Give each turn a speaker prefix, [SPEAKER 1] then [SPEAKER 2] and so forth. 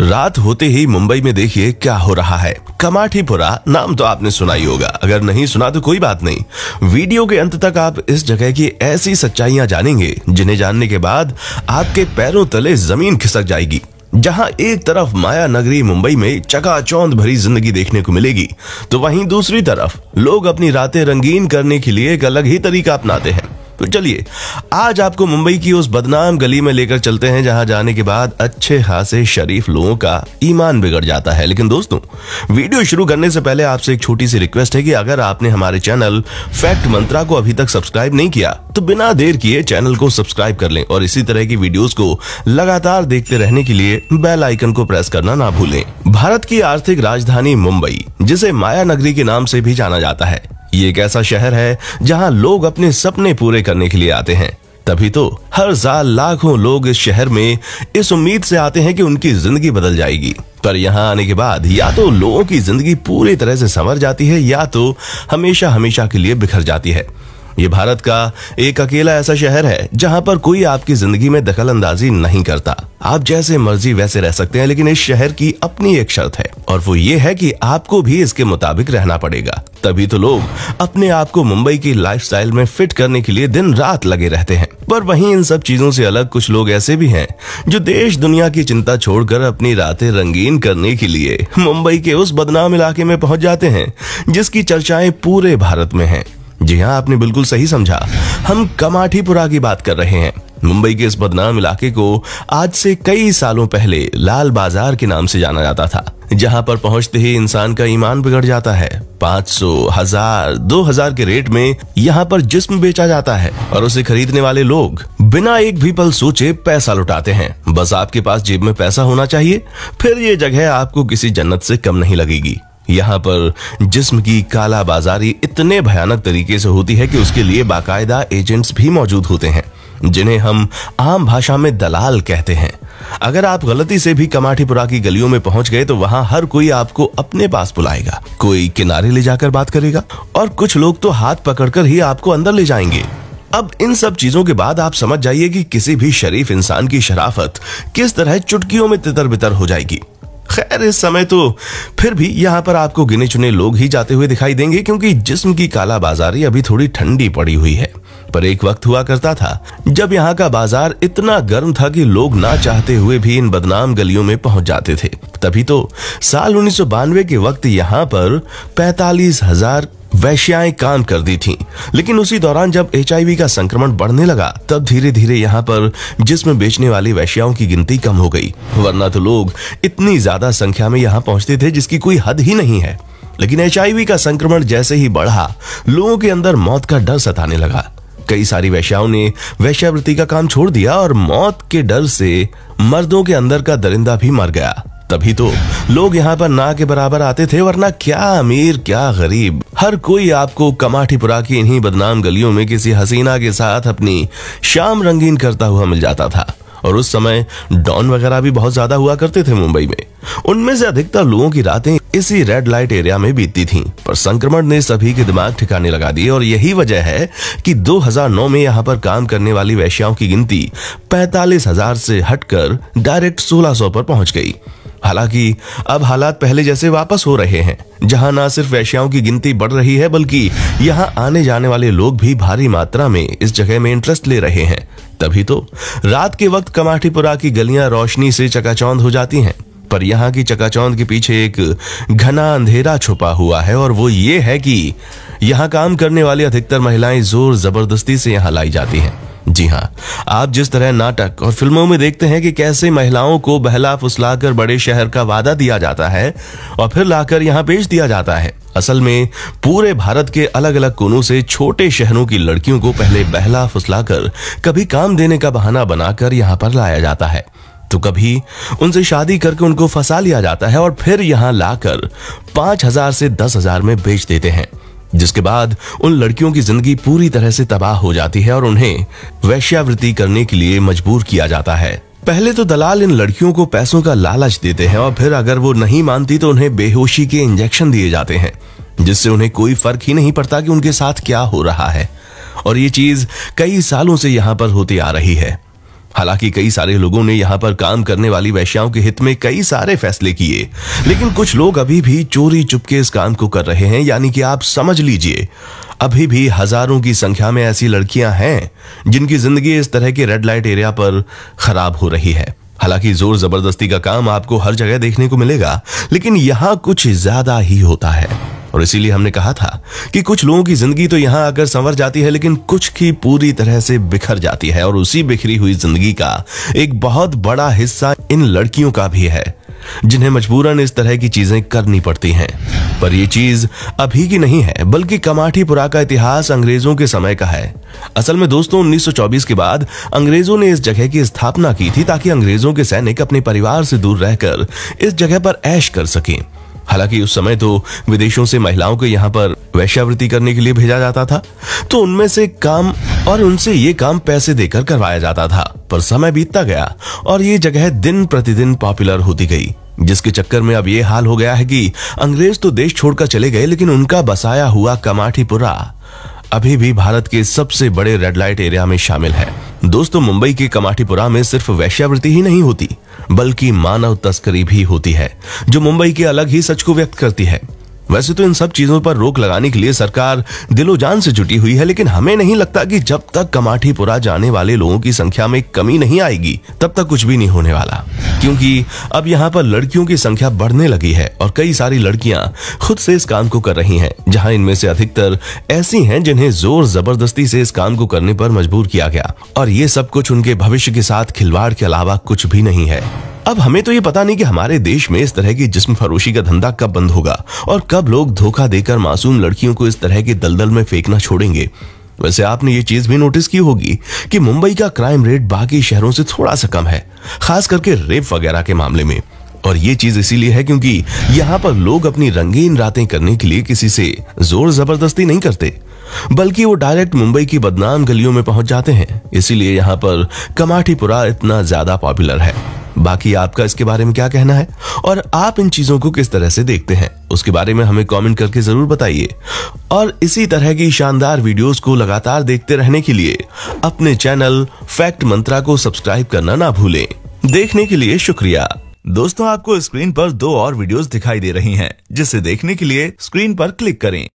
[SPEAKER 1] रात होते ही मुंबई में देखिए क्या हो रहा है कमाठीपुरा नाम तो आपने सुना ही होगा अगर नहीं सुना तो कोई बात नहीं वीडियो के अंत तक आप इस जगह की ऐसी सच्चाइयां जानेंगे जिन्हें जानने के बाद आपके पैरों तले जमीन खिसक जाएगी जहां एक तरफ माया नगरी मुंबई में चकाचौंध भरी जिंदगी देखने को मिलेगी तो वहीं दूसरी तरफ लोग अपनी रातें रंगीन करने के लिए एक अलग ही तरीका अपनाते हैं तो चलिए आज आपको मुंबई की उस बदनाम गली में लेकर चलते हैं जहां जाने के बाद अच्छे खासे शरीफ लोगों का ईमान बिगड़ जाता है लेकिन दोस्तों वीडियो शुरू करने से पहले आपसे एक छोटी सी रिक्वेस्ट है कि अगर आपने हमारे चैनल फैक्ट मंत्रा को अभी तक सब्सक्राइब नहीं किया तो बिना देर किए चैनल को सब्सक्राइब कर लें और इसी तरह की वीडियोस को लगातार देखते रहने के लिए बेल आइकन को प्रेस करना ना भूलें भारत की आर्थिक राजधानी मुंबई जिसे माया नगरी के नाम से भी जाना जाता है ये एक ऐसा शहर है जहाँ लोग अपने सपने पूरे करने के लिए आते हैं तभी तो हर साल लाखों लोग इस शहर में इस उम्मीद से आते हैं कि उनकी जिंदगी बदल जाएगी पर यहाँ आने के बाद या तो लोगों की जिंदगी पूरी तरह से संवर जाती है या तो हमेशा हमेशा के लिए बिखर जाती है ये भारत का एक अकेला ऐसा शहर है जहाँ पर कोई आपकी जिंदगी में दखल अंदाजी नहीं करता आप जैसे मर्जी वैसे रह सकते हैं लेकिन इस शहर की अपनी एक शर्त है और वो ये है कि आपको भी इसके मुताबिक रहना पड़ेगा तभी तो लोग अपने आप को मुंबई की लाइफस्टाइल में फिट करने के लिए दिन रात लगे रहते हैं पर वहीं इन सब चीजों से अलग कुछ लोग ऐसे भी हैं जो देश दुनिया की चिंता छोड़कर अपनी रातें रंगीन करने के लिए मुंबई के उस बदनाम इलाके में पहुंच जाते हैं जिसकी चर्चाएं पूरे भारत में हैं जी हाँ आपने बिल्कुल सही समझा हम कमाठीपुरा की बात कर रहे हैं मुंबई के इस बदनाम इलाके को आज से कई सालों पहले लाल बाजार के नाम से जाना जाता था जहां पर पहुंचते ही इंसान का ईमान बिगड़ जाता है पाँच सौ हजार दो हजार के रेट में यहाँ पर जिस्म बेचा जाता है और उसे खरीदने वाले लोग बिना एक भी पल सोचे पैसा लुटाते हैं बस आपके पास जेब में पैसा होना चाहिए फिर ये जगह आपको किसी जन्नत से कम नहीं लगेगी यहाँ पर जिस्म की काला बाजारी इतने भयानक तरीके से होती है कि उसके लिए बाकायदा एजेंट्स भी मौजूद होते हैं जिन्हें हम आम भाषा में दलाल कहते हैं अगर आप गलती से भी कमाठीपुरा की गलियों में पहुंच गए तो वहां हर कोई आपको अपने पास बुलाएगा कोई किनारे ले जाकर बात करेगा और कुछ लोग तो हाथ पकड़कर ही आपको अंदर ले जाएंगे अब इन सब चीजों के बाद आप समझ जाइए कि किसी भी शरीफ इंसान की शराफत किस तरह चुटकियों में तितर बितर हो जाएगी खैर इस समय तो फिर भी यहाँ पर आपको गिने चुने लोग ही जाते हुए दिखाई देंगे क्योंकि जिस्म की काला बाजारी अभी थोड़ी ठंडी पड़ी हुई है पर एक वक्त हुआ करता था जब यहाँ का बाजार इतना गर्म था कि लोग ना चाहते हुए भी इन बदनाम गलियों में पहुंच जाते थे तभी तो साल उन्नीस के वक्त यहाँ पर पैतालीस वैश्याएं काम कर दी थीं। लेकिन उसी दौरान जब एच का संक्रमण बढ़ने लगा तब धीरे धीरे यहाँ पर जिसमें बेचने वाली वैश्याओं की गिनती कम हो गई वरना तो लोग इतनी ज्यादा संख्या में यहाँ पहुंचते थे जिसकी कोई हद ही नहीं है लेकिन एच का संक्रमण जैसे ही बढ़ा लोगों के अंदर मौत का डर सताने लगा कई सारी वैश्याओं ने वैश्यावृत्ति का काम छोड़ दिया और मौत के डर से मर्दों के अंदर का दरिंदा भी मर गया तभी तो लोग यहाँ पर ना के बराबर आते थे वरना क्या अमीर क्या गरीब हर कोई आपको कमाठीपुरा की इन्हीं बदनाम गलियों में किसी हसीना के साथ अपनी शाम रंगीन करता हुआ मिल जाता था और उस समय डॉन वगैरह भी बहुत ज्यादा हुआ करते थे मुंबई में उनमें से अधिकतर लोगों की रातें इसी रेड लाइट एरिया में बीतती थीं पर संक्रमण ने सभी के दिमाग ठिकाने लगा दिए और यही वजह है कि 2009 में यहाँ पर काम करने वाली वैश्याओं की गिनती पैतालीस हजार से हटकर डायरेक्ट 1600 पर पहुंच गई हालांकि अब हालात पहले जैसे वापस हो रहे हैं जहां ना सिर्फ वैश्याओं की गिनती बढ़ रही है बल्कि यहां आने जाने वाले लोग भी भारी मात्रा में इस जगह में इंटरेस्ट ले रहे हैं तभी तो रात के वक्त कमाठीपुरा की गलियां रोशनी से चकाचौंध हो जाती हैं पर यहाँ की चकाचौंध के पीछे एक घना अंधेरा छुपा हुआ है और वो ये है कि यहाँ काम करने वाली अधिकतर महिलाएं जोर जबरदस्ती से यहाँ लाई जाती हैं जी हाँ आप जिस तरह नाटक और फिल्मों में देखते हैं कि कैसे महिलाओं को बहला फुसलाकर बड़े शहर का वादा दिया जाता है और फिर लाकर यहाँ बेच दिया जाता है असल में पूरे भारत के अलग अलग कोनों से छोटे शहरों की लड़कियों को पहले बहला फुसलाकर कभी काम देने का बहाना बनाकर यहाँ पर लाया जाता है तो कभी उनसे शादी करके उनको फंसा लिया जाता है और फिर यहाँ लाकर पांच हजार से दस हजार में बेच देते हैं जिसके बाद उन लड़कियों की जिंदगी पूरी तरह से तबाह हो जाती है और उन्हें वैश्यावृत्ति करने के लिए मजबूर किया जाता है पहले तो दलाल इन लड़कियों को पैसों का लालच देते हैं और फिर अगर वो नहीं मानती तो उन्हें बेहोशी के इंजेक्शन दिए जाते हैं जिससे उन्हें कोई फर्क ही नहीं पड़ता कि उनके साथ क्या हो रहा है और ये चीज कई सालों से यहाँ पर होती आ रही है हालांकि कई सारे लोगों ने यहाँ पर काम करने वाली वैश्याओं के हित में कई सारे फैसले किए लेकिन कुछ लोग अभी भी चोरी चुपके इस काम को कर रहे हैं यानी कि आप समझ लीजिए अभी भी हजारों की संख्या में ऐसी लड़कियां हैं जिनकी जिंदगी इस तरह के रेड लाइट एरिया पर खराब हो रही है हालांकि जोर जबरदस्ती का काम आपको हर जगह देखने को मिलेगा लेकिन यहाँ कुछ ज्यादा ही होता है और इसीलिए हमने कहा था कि कुछ लोगों की जिंदगी तो यहां आकर संवर जाती है लेकिन कुछ की पूरी तरह से बिखर जाती है और उसी बिखरी हुई जिंदगी का एक बहुत बड़ा हिस्सा इन लड़कियों का भी है जिन्हें मजबूरन इस तरह की चीजें करनी पड़ती हैं पर यह चीज अभी की नहीं है बल्कि कमाठीपुरा का इतिहास अंग्रेजों के समय का है असल में दोस्तों 1924 के बाद अंग्रेजों ने इस जगह की स्थापना की थी ताकि अंग्रेजों के सैनिक अपने परिवार से दूर रहकर इस जगह पर ऐश कर सकें हालांकि उस समय तो विदेशों से महिलाओं को यहाँ पर वैश्यावृत्ति करने के लिए भेजा जाता था तो उनमें से काम और उनसे ये काम पैसे देकर करवाया जाता था पर समय बीतता गया और ये जगह दिन प्रतिदिन पॉपुलर होती गई जिसके चक्कर में अब ये हाल हो गया है कि अंग्रेज तो देश छोड़कर चले गए लेकिन उनका बसाया हुआ कमाठीपुरा अभी भी भारत के सबसे बड़े रेड लाइट एरिया में शामिल है दोस्तों मुंबई के कमाठीपुरा में सिर्फ वैश्यावृत्ति ही नहीं होती बल्कि मानव तस्करी भी होती है जो मुंबई के अलग ही सच को व्यक्त करती है वैसे तो इन सब चीजों पर रोक लगाने के लिए सरकार दिलो जान से जुटी हुई है लेकिन हमें नहीं लगता कि जब तक कमाठीपुरा जाने वाले लोगों की संख्या में कमी नहीं आएगी तब तक कुछ भी नहीं होने वाला क्योंकि अब यहाँ पर लड़कियों की संख्या बढ़ने लगी है और कई सारी लड़कियां खुद से इस काम को कर रही है जहाँ इनमें से अधिकतर ऐसी है जिन्हें जोर जबरदस्ती से इस काम को करने पर मजबूर किया गया और ये सब कुछ उनके भविष्य के साथ खिलवाड़ के अलावा कुछ भी नहीं है अब हमें तो ये पता नहीं कि हमारे देश में इस तरह की जिस्म फरोशी का धंधा कब बंद होगा और कब लोग धोखा देकर मासूम लड़कियों को इस तरह के दलदल में फेंकना छोड़ेंगे वैसे आपने ये चीज भी नोटिस की होगी कि मुंबई का क्राइम रेट बाकी शहरों से थोड़ा सा कम है खास करके रेप वगैरह के मामले में और ये चीज इसीलिए है क्योंकि यहाँ पर लोग अपनी रंगीन रातें करने के लिए किसी से जोर जबरदस्ती नहीं करते बल्कि वो डायरेक्ट मुंबई की बदनाम गलियों में पहुंच जाते हैं इसीलिए यहाँ पर कमाठीपुरा इतना ज्यादा पॉपुलर है बाकी आपका इसके बारे में क्या कहना है और आप इन चीजों को किस तरह से देखते हैं उसके बारे में हमें कमेंट करके जरूर बताइए और इसी तरह की शानदार वीडियोस को लगातार देखते रहने के लिए अपने चैनल फैक्ट मंत्रा को सब्सक्राइब करना ना भूलें देखने के लिए शुक्रिया दोस्तों आपको स्क्रीन पर दो और वीडियोस दिखाई दे रही हैं जिसे देखने के लिए स्क्रीन पर क्लिक करें